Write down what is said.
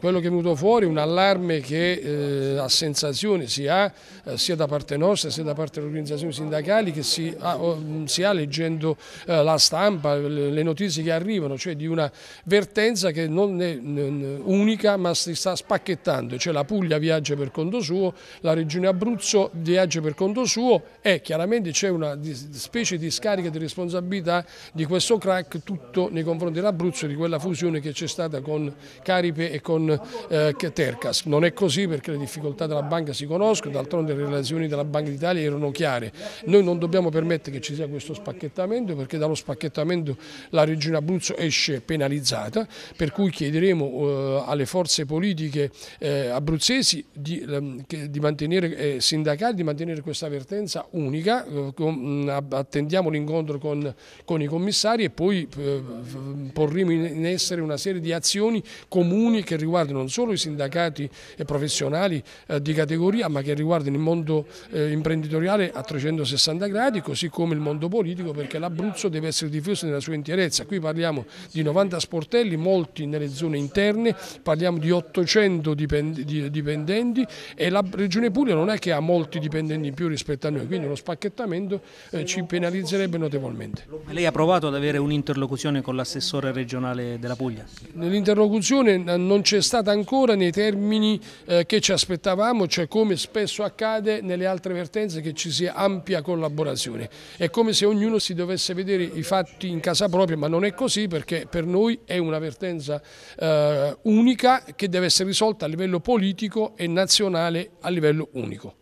Quello che è venuto fuori è un allarme che eh, a sensazione si ha eh, sia da parte nostra sia da parte delle organizzazioni sindacali che si ha, mm, si ha leggendo eh, la stampa, le, le, notizie che arrivano, cioè di una vertenza che non è unica ma si sta spacchettando, cioè la Puglia viaggia per conto suo, la regione Abruzzo viaggia per conto suo e chiaramente c'è una specie di scarica di responsabilità di questo crack tutto nei confronti dell'Abruzzo, di quella fusione che c'è stata con Caripe e con con eh, Tercas. Non è così perché le difficoltà della banca si conoscono, d'altronde le relazioni della Banca d'Italia erano chiare. Noi non dobbiamo permettere che ci sia questo spacchettamento perché dallo spacchettamento la Regione Abruzzo esce penalizzata, per cui chiederemo eh, alle forze politiche eh, abruzzesi di, ehm, di mantenere, eh, sindacali di mantenere questa avvertenza unica, eh, attendiamo l'incontro con, con, i commissari e poi eh, porremo in essere una serie di azioni comuni che riguardano riguardi non solo i sindacati e professionali eh, di categoria ma che riguardino il mondo eh, imprenditoriale a 360 gradi così come il mondo politico perché l'Abruzzo deve essere diffuso nella sua interezza. Qui parliamo di 90 sportelli, molti nelle zone interne, parliamo di 800 dipendenti e la Regione Puglia non è che ha molti dipendenti in più rispetto a noi, quindi uno spacchettamento eh, ci penalizzerebbe notevolmente. Lei ha provato ad avere un'interlocuzione con l'assessore regionale della Puglia? Nell'interlocuzione non c'è c'è stata ancora nei termini eh, che ci aspettavamo, cioè come spesso accade nelle altre vertenze che ci sia ampia collaborazione. È come se ognuno si dovesse vedere i fatti in casa propria, ma non è così perché per noi è una vertenza eh, unica che deve essere risolta a livello politico e nazionale a livello unico.